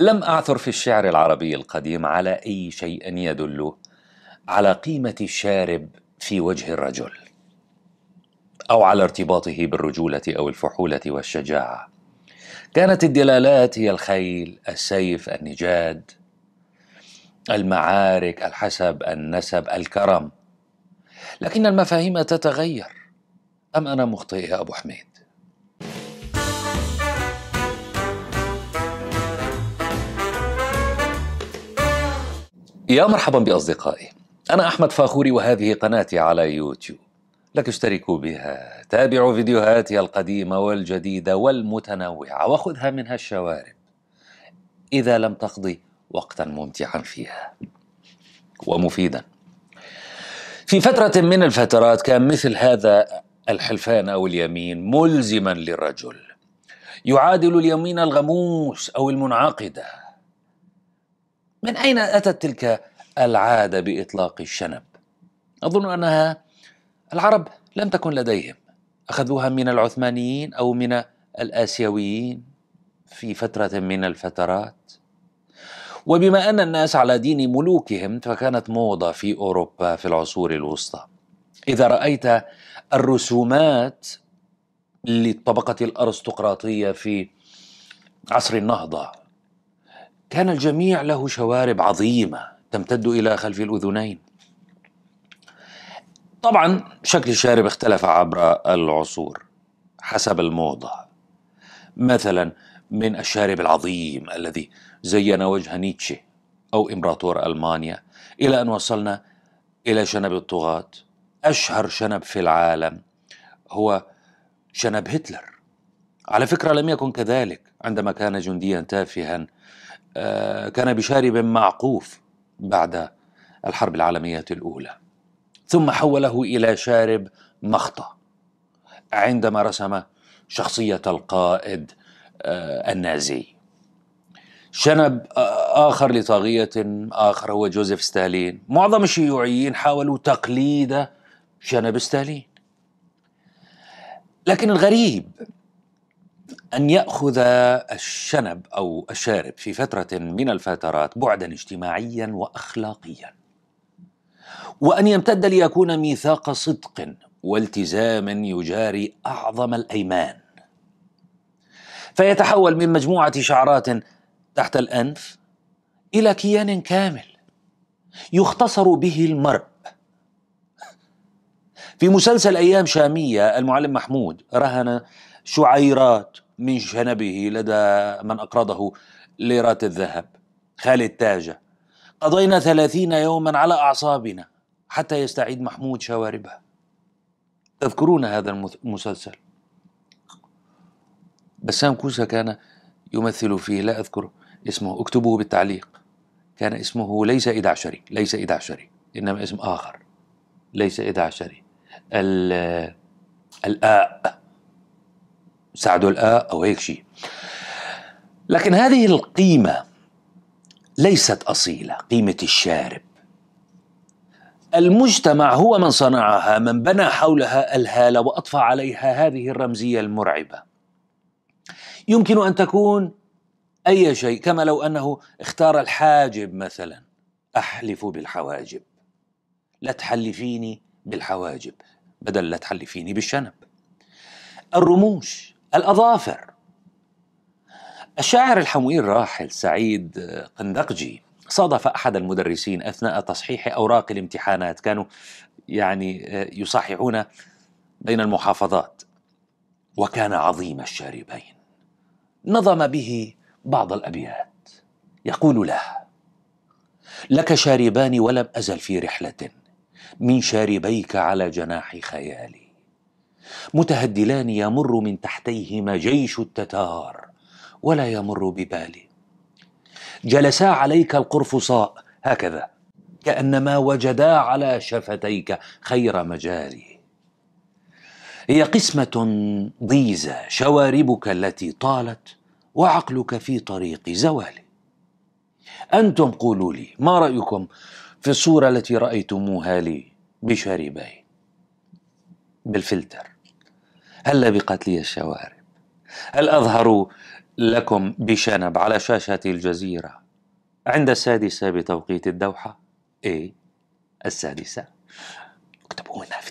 لم أعثر في الشعر العربي القديم على أي شيء يدل على قيمة الشارب في وجه الرجل أو على ارتباطه بالرجولة أو الفحولة والشجاعة كانت الدلالات هي الخيل، السيف، النجاد، المعارك، الحسب، النسب، الكرم لكن المفاهيم تتغير أم أنا مخطئ يا أبو حميد؟ يا مرحبا باصدقائي انا احمد فاخوري وهذه قناتي على يوتيوب لك اشتركوا بها تابعوا فيديوهاتي القديمه والجديده والمتنوعه وخذها منها الشوارب اذا لم تقضي وقتا ممتعا فيها ومفيدا في فتره من الفترات كان مثل هذا الحلفان او اليمين ملزما للرجل يعادل اليمين الغموس او المنعقده من أين أتت تلك العادة بإطلاق الشنب؟ أظن أنها العرب لم تكن لديهم أخذوها من العثمانيين أو من الآسيويين في فترة من الفترات وبما أن الناس على دين ملوكهم فكانت موضة في أوروبا في العصور الوسطى إذا رأيت الرسومات للطبقة الأرستقراطية في عصر النهضة كان الجميع له شوارب عظيمة تمتد إلى خلف الأذنين طبعا شكل الشارب اختلف عبر العصور حسب الموضة مثلا من الشارب العظيم الذي زين وجه نيتشه أو إمبراطور ألمانيا إلى أن وصلنا إلى شنب الطغاة أشهر شنب في العالم هو شنب هتلر على فكرة لم يكن كذلك عندما كان جنديا تافها آه، كان بشارب معقوف بعد الحرب العالمية الأولى ثم حوله إلى شارب مخطة عندما رسم شخصية القائد آه، النازي شنب آه، آخر لطاغية آخر هو جوزيف ستالين معظم الشيوعيين حاولوا تقليد شنب ستالين لكن الغريب أن يأخذ الشنب أو الشارب في فترة من الفترات بعدا اجتماعيا وأخلاقيا وأن يمتد ليكون ميثاق صدق والتزام يجاري أعظم الأيمان فيتحول من مجموعة شعرات تحت الأنف إلى كيان كامل يختصر به المرء في مسلسل أيام شامية المعلم محمود رهن شعيرات من شنبه لدى من أقرضه ليرات الذهب خالد تاجة قضينا ثلاثين يوما على أعصابنا حتى يستعيد محمود شواربها تذكرون هذا المسلسل بسام كوسة كان يمثل فيه لا أذكر اسمه اكتبوه بالتعليق كان اسمه ليس إيد عشري ليس إيد عشري إنما اسم آخر ليس إيد عشري الآء ساعدوا الآ أو هيك شيء لكن هذه القيمة ليست أصيلة قيمة الشارب المجتمع هو من صنعها من بنى حولها الهالة وأطفى عليها هذه الرمزية المرعبة يمكن أن تكون أي شيء كما لو أنه اختار الحاجب مثلا أحلف بالحواجب لا تحلفيني بالحواجب بدل لا تحلفيني بالشنب الرموش الأظافر الشاعر الحموير راحل سعيد قندقجي صادف أحد المدرسين أثناء تصحيح أوراق الامتحانات كانوا يعني آه، يصححون بين المحافظات وكان عظيم الشاربين نظم به بعض الأبيات يقول له لك شاربان ولم أزل في رحلة من شاربيك على جناح خيالي متهدلان يمر من تحتيهما جيش التتار ولا يمر ببالي جلسا عليك القرفصاء هكذا كانما وجدا على شفتيك خير مجاري هي قسمه ضيزه شواربك التي طالت وعقلك في طريق زوال انتم قولوا لي ما رايكم في الصوره التي رايتموها لي بشاربين بالفلتر هلا بقتلي الشوارب هل أظهر لكم بشنب على شاشة الجزيرة عند السادسة بتوقيت الدوحة إيه السادسة اكتبوا هنا